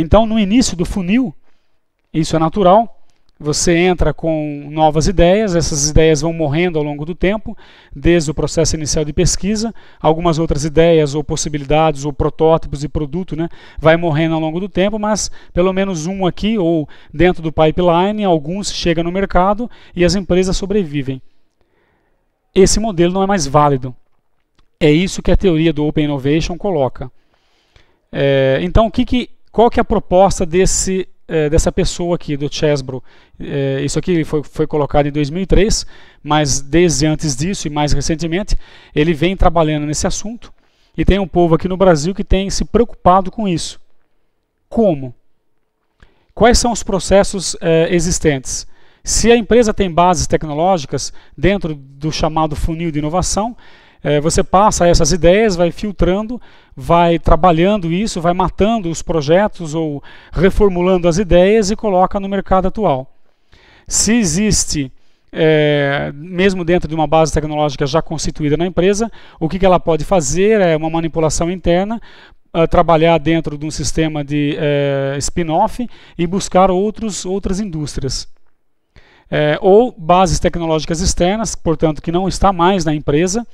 Então, no início do funil, isso é natural, você entra com novas ideias, essas ideias vão morrendo ao longo do tempo, desde o processo inicial de pesquisa, algumas outras ideias ou possibilidades ou protótipos de produto, né, vai morrendo ao longo do tempo, mas pelo menos um aqui ou dentro do pipeline, alguns chegam no mercado e as empresas sobrevivem. Esse modelo não é mais válido. É isso que a teoria do Open Innovation coloca. É, então, o que, que qual que é a proposta desse eh, dessa pessoa aqui, do Chesbro. Eh, isso aqui foi, foi colocado em 2003, mas desde antes disso e mais recentemente, ele vem trabalhando nesse assunto e tem um povo aqui no Brasil que tem se preocupado com isso. Como? Quais são os processos eh, existentes? Se a empresa tem bases tecnológicas dentro do chamado funil de inovação, é, você passa essas ideias, vai filtrando, vai trabalhando isso, vai matando os projetos ou reformulando as ideias e coloca no mercado atual. Se existe é, mesmo dentro de uma base tecnológica já constituída na empresa, o que, que ela pode fazer é uma manipulação interna, ah, trabalhar dentro de um sistema de é, spin-off e buscar outros, outras indústrias. É, ou bases tecnológicas externas, portanto, que não está mais na empresa,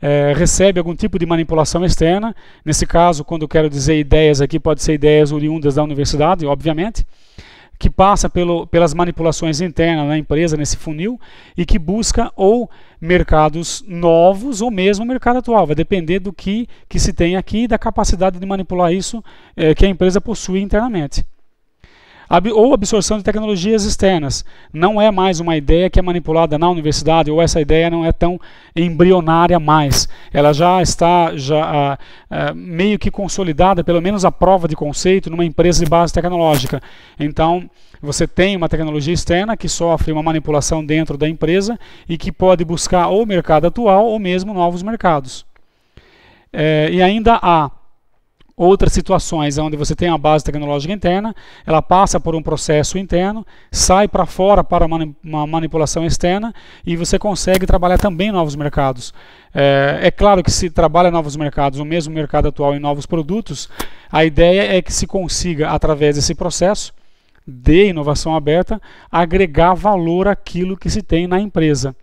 é, recebe algum tipo de manipulação externa. Nesse caso, quando eu quero dizer ideias aqui, pode ser ideias oriundas da universidade, obviamente, que passa pelo, pelas manipulações internas na empresa, nesse funil, e que busca ou mercados novos ou mesmo o mercado atual. Vai depender do que, que se tem aqui e da capacidade de manipular isso é, que a empresa possui internamente. Ab ou absorção de tecnologias externas. Não é mais uma ideia que é manipulada na universidade, ou essa ideia não é tão embrionária mais. Ela já está já, uh, uh, meio que consolidada, pelo menos a prova de conceito, numa empresa de base tecnológica. Então, você tem uma tecnologia externa que sofre uma manipulação dentro da empresa e que pode buscar ou o mercado atual ou mesmo novos mercados. É, e ainda há Outras situações onde você tem uma base tecnológica interna, ela passa por um processo interno, sai para fora para uma manipulação externa e você consegue trabalhar também novos mercados. É, é claro que se trabalha novos mercados, o mesmo mercado atual em novos produtos, a ideia é que se consiga, através desse processo de inovação aberta, agregar valor àquilo que se tem na empresa.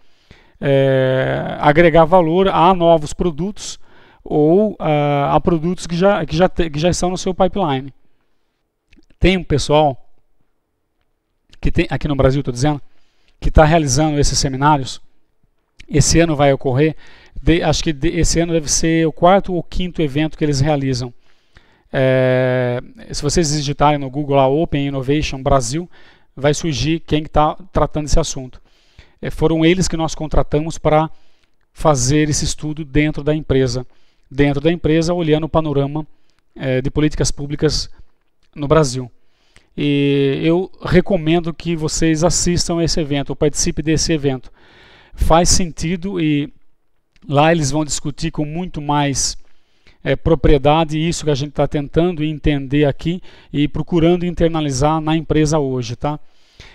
É, agregar valor a novos produtos, ou uh, ah, a produtos que já, que, já te, que já estão no seu pipeline. Tem um pessoal que tem aqui no Brasil, estou dizendo, que está realizando esses seminários. Esse ano vai ocorrer, de, acho que de, esse ano deve ser o quarto ou quinto evento que eles realizam. É, se vocês digitarem no Google a Open Innovation Brasil, vai surgir quem está tratando esse assunto. É, foram eles que nós contratamos para fazer esse estudo dentro da empresa dentro da empresa, olhando o panorama é, de políticas públicas no Brasil. E eu recomendo que vocês assistam a esse evento, ou participem desse evento. Faz sentido e lá eles vão discutir com muito mais é, propriedade isso que a gente está tentando entender aqui e procurando internalizar na empresa hoje, tá?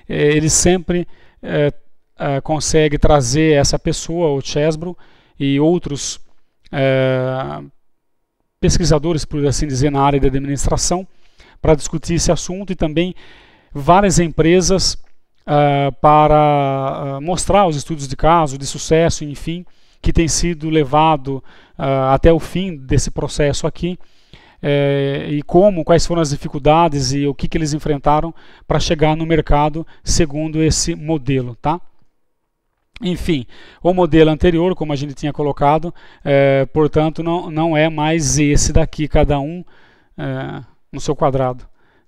É, eh, ele sempre é, consegue trazer essa pessoa, o Chesbro, e outros é, pesquisadores, por assim dizer, na área da administração, para discutir esse assunto e também várias empresas é, para é, mostrar os estudos de caso, de sucesso, enfim, que tem sido levado é, até o fim desse processo aqui e como, quais foram as dificuldades e o que, que eles enfrentaram para chegar no mercado segundo esse modelo, tá? Enfim, o modelo anterior, como a gente tinha colocado, é, portanto, não, não é mais esse daqui, cada um é, no seu quadrado.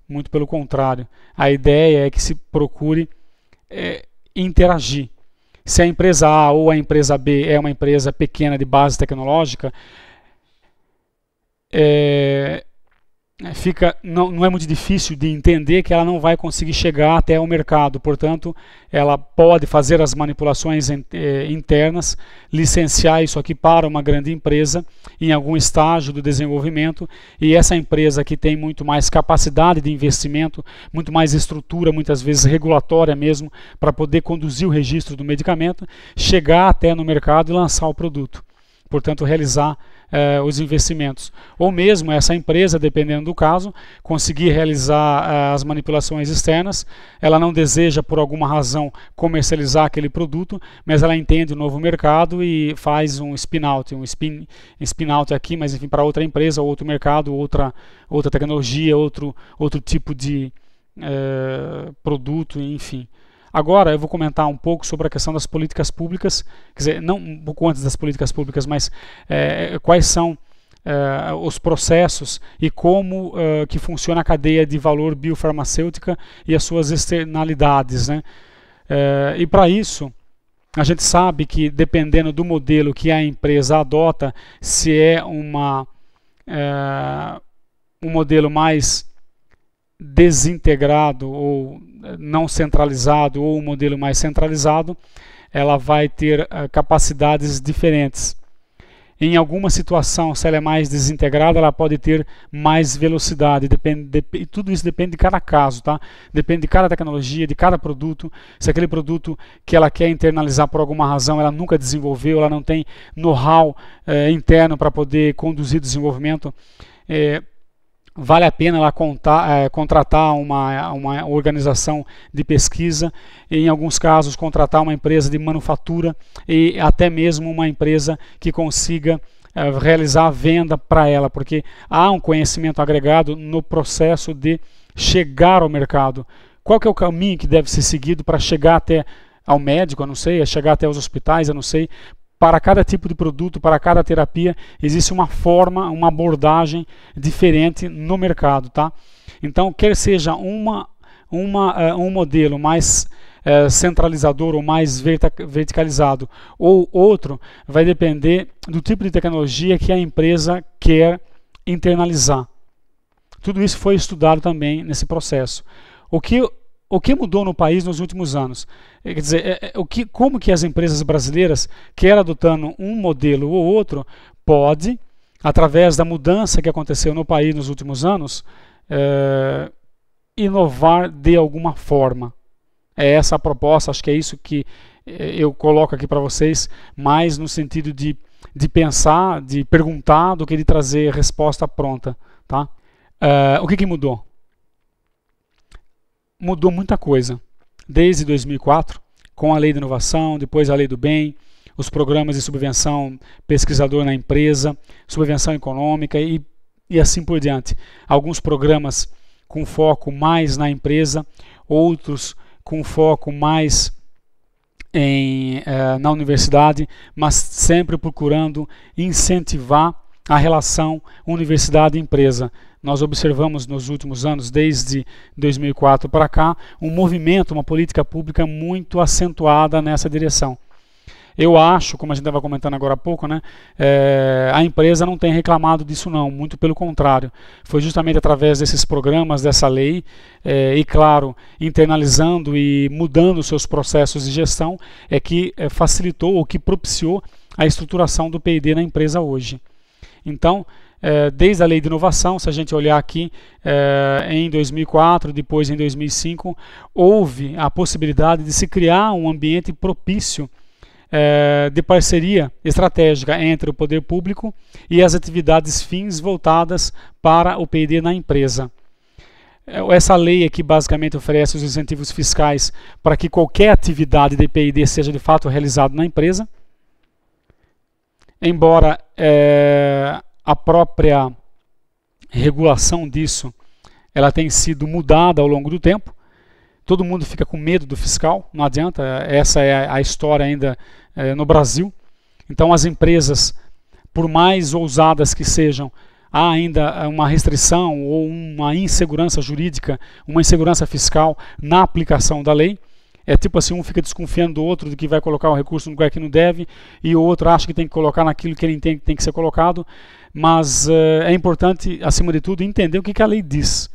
Muito pelo contrário. A ideia é que se procure é, interagir. Se a empresa A ou a empresa B é uma empresa pequena de base tecnológica, é, é, fica não, não é muito difícil de entender que ela não vai conseguir chegar até o mercado, portanto, ela pode fazer as manipulações é, internas, licenciar isso aqui para uma grande empresa em algum estágio do desenvolvimento e essa empresa que tem muito mais capacidade de investimento, muito mais estrutura, muitas vezes regulatória mesmo, para poder conduzir o registro do medicamento, chegar até no mercado e lançar o produto. Portanto, realizar eh, os investimentos. Ou mesmo essa empresa, dependendo do caso, conseguir realizar eh, as manipulações externas, ela não deseja, por alguma razão, comercializar aquele produto, mas ela entende o novo mercado e faz um spin-out, um spin-out spin aqui, mas enfim, para outra empresa, outro mercado, outra, outra tecnologia, outro, outro tipo de eh, produto, enfim. Agora eu vou comentar um pouco sobre a questão das políticas públicas, quer dizer, não um pouco antes das políticas públicas, mas é, quais são é, os processos e como é, que funciona a cadeia de valor biofarmacêutica e as suas externalidades. Né? e para isso, a gente sabe que dependendo do modelo que a empresa adota, se é uma, um modelo mais desintegrado ou eh, não centralizado ou um modelo mais centralizado, ela vai ter eh, capacidades diferentes. Em alguma situação, se ela é mais desintegrada, ela pode ter mais velocidade. Depende, de, tudo isso depende de cada caso, tá? Depende de cada tecnologia, de cada produto. Se aquele produto que ela quer internalizar por alguma razão, ela nunca desenvolveu, ela não tem know-how eh, interno para poder conduzir desenvolvimento. Eh, vale a pena contar, é, contratar uma, uma organização de pesquisa, em alguns casos contratar uma empresa de manufatura e até mesmo uma empresa que consiga é, realizar a venda para ela, porque há um conhecimento agregado no processo de chegar ao mercado. Qual que é o caminho que deve ser seguido para chegar até ao médico, eu não sei, chegar até os hospitais, eu não sei, para cada tipo de produto, para cada terapia, existe uma forma, uma abordagem diferente no mercado, tá? Então, quer seja uma, uma, uh, um modelo mais uh, centralizador ou mais verticalizado ou outro, vai depender do tipo de tecnologia que a empresa quer internalizar. Tudo isso foi estudado também nesse processo. O que o que mudou no país nos últimos anos? Eh, quer dizer, é, é, o que, como que as empresas brasileiras, quer adotando um modelo ou outro, pode, através da mudança que aconteceu no país nos últimos anos, é, inovar de alguma forma? É essa a proposta, acho que é isso que eu coloco aqui para vocês, mais no sentido de, de pensar, de perguntar, do que de trazer resposta pronta. Tá? o que, que mudou? mudou muita coisa. Desde 2004, com a lei da inovação, depois a lei do bem, os programas de subvenção pesquisador na empresa, subvenção econômica e, e assim por diante. Alguns programas com foco mais na empresa, outros com foco mais em, eh, na universidade, mas sempre procurando incentivar a relação universidade-empresa nós observamos nos últimos anos, desde 2004 para cá, um movimento, uma política pública muito acentuada nessa direção. Eu acho, como a gente estava comentando agora há pouco, né, é, a empresa não tem reclamado disso não, muito pelo contrário. Foi justamente através desses programas, dessa lei, é, e claro, internalizando e mudando seus processos de gestão, é que é, facilitou ou que propiciou a estruturação do P&D na empresa hoje. Então, é, desde a lei de inovação, se a gente olhar aqui é, em 2004, depois em 2005, houve a possibilidade de se criar um ambiente propício é, de parceria estratégica entre o poder público e as atividades fins voltadas para o PD na empresa. É, essa lei aqui basicamente oferece os incentivos fiscais para que qualquer atividade de PID seja de fato realizada na empresa. Embora é, a própria regulação disso ela tem sido mudada ao longo do tempo. Todo mundo fica com medo do fiscal, não adianta, essa é a história ainda é, no Brasil. Então as empresas, por mais ousadas que sejam, há ainda eh, uma restrição ou uma insegurança jurídica, uma insegurança fiscal na aplicação da lei. É tipo assim, um fica desconfiando do outro de que vai colocar o recurso no lugar que não deve e o outro acha que tem que colocar naquilo que ele entende que tem que ser colocado. Mas eh, é importante, acima de tudo, entender o que, que a lei diz.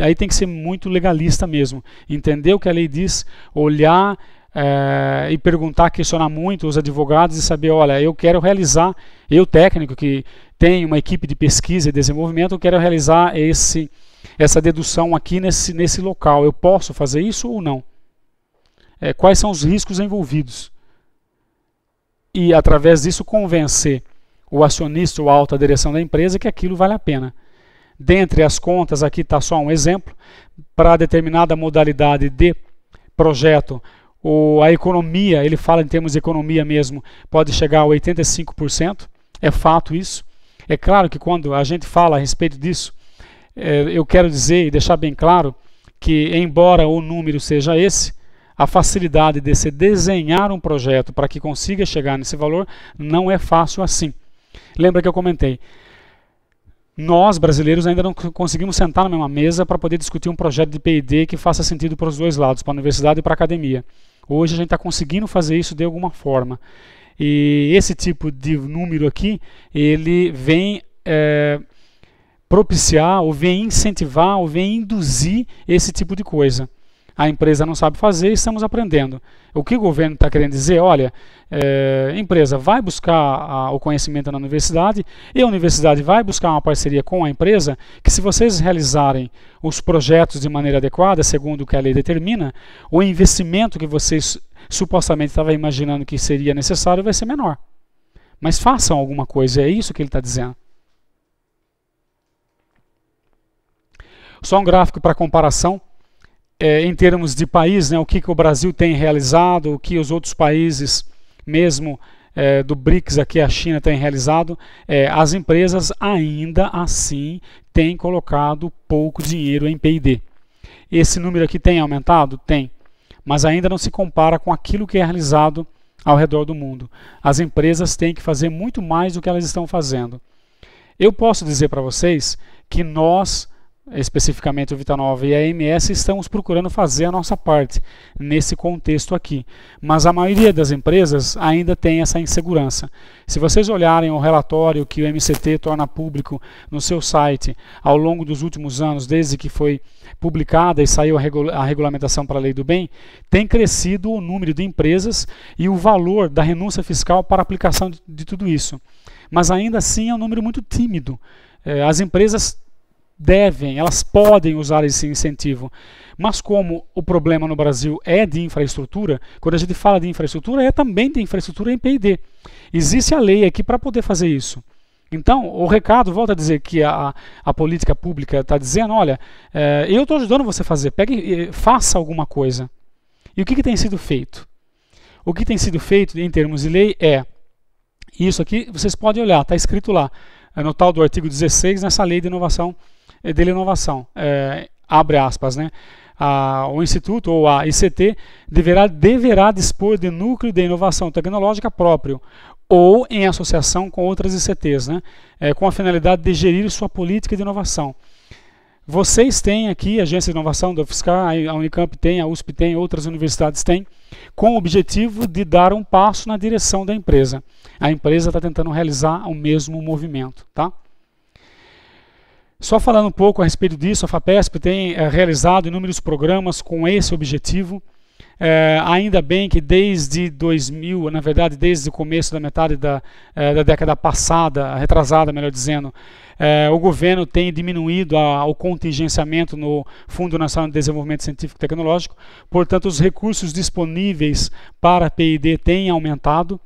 Aí tem que ser muito legalista mesmo. Entender o que a lei diz, olhar eh, e perguntar, questionar muito os advogados e saber, olha, eu quero realizar, eu técnico que tem uma equipe de pesquisa e desenvolvimento, eu quero realizar esse, essa dedução aqui nesse, nesse local. Eu posso fazer isso ou não? Eh, quais são os riscos envolvidos? E através disso convencer o acionista ou a alta direção da empresa que aquilo vale a pena. Dentre as contas, aqui está só um exemplo, para determinada modalidade de projeto, o, a economia, ele fala em termos de economia mesmo, pode chegar a 85%, é fato isso. É claro que quando a gente fala a respeito disso, é, eu quero dizer e deixar bem claro que, embora o número seja esse, a facilidade de se desenhar um projeto para que consiga chegar nesse valor não é fácil assim. Lembra que eu comentei? Nós, brasileiros, ainda não conseguimos sentar na mesma mesa para poder discutir um projeto de PD que faça sentido para os dois lados, para a universidade e para a academia. Hoje a gente está conseguindo fazer isso de alguma forma. E esse tipo de número aqui, ele vem é, propiciar, ou vem incentivar, ou vem induzir esse tipo de coisa a empresa não sabe fazer e estamos aprendendo. O que o governo está querendo dizer? Olha, é, empresa vai buscar a, o conhecimento na universidade e a universidade vai buscar uma parceria com a empresa que se vocês realizarem os projetos de maneira adequada, segundo o que a lei determina, o investimento que vocês supostamente estavam imaginando que seria necessário vai ser menor. Mas façam alguma coisa, é isso que ele está dizendo. Só um gráfico para comparação é, em termos de país, né, o que, que o Brasil tem realizado, o que os outros países, mesmo é, do BRICS aqui, a China tem realizado, é, as empresas ainda assim têm colocado pouco dinheiro em P&D. Esse número aqui tem aumentado? Tem, mas ainda não se compara com aquilo que é realizado ao redor do mundo. As empresas têm que fazer muito mais do que elas estão fazendo. Eu posso dizer para vocês que nós especificamente o Vitanova e a MS, estamos procurando fazer a nossa parte nesse contexto aqui. Mas a maioria das empresas ainda tem essa insegurança. Se vocês olharem o relatório que o MCT torna público no seu site ao longo dos últimos anos, desde que foi publicada e saiu a, regula a regulamentação para a lei do bem, tem crescido o número de empresas e o valor da renúncia fiscal para a aplicação de, de tudo isso. Mas ainda assim é um número muito tímido. É, as empresas devem, elas podem usar esse incentivo. Mas como o problema no Brasil é de infraestrutura, quando a gente fala de infraestrutura, é também de infraestrutura em P&D. Existe a lei aqui para poder fazer isso. Então, o recado, volta a dizer que a, a política pública está dizendo, olha, é, eu estou ajudando você a fazer, pegue, eh, faça alguma coisa. E o que, que tem sido feito? O que tem sido feito em termos de lei é, isso aqui vocês podem olhar, está escrito lá, no tal do artigo 16, nessa lei de inovação é, dele inovação. É, abre aspas, né? A, o Instituto ou a ICT deverá, deverá dispor de núcleo de inovação tecnológica próprio ou em associação com outras ICTs, né? É, com a finalidade de gerir sua política de inovação. Vocês têm aqui, a Agência de Inovação da UFSCar, a Unicamp tem, a USP tem, outras universidades têm, com o objetivo de dar um passo na direção da empresa. A empresa está tentando realizar o mesmo movimento. Tá? Só falando um pouco a respeito disso, a FAPESP tem é, realizado inúmeros programas com esse objetivo. É, ainda bem que desde 2000, na verdade desde o começo da metade da, é, da década passada, retrasada, melhor dizendo, o governo tem diminuído a, o contingenciamento no Fundo Nacional de Desenvolvimento Científico e Tecnológico, portanto os recursos disponíveis para a PID têm aumentado.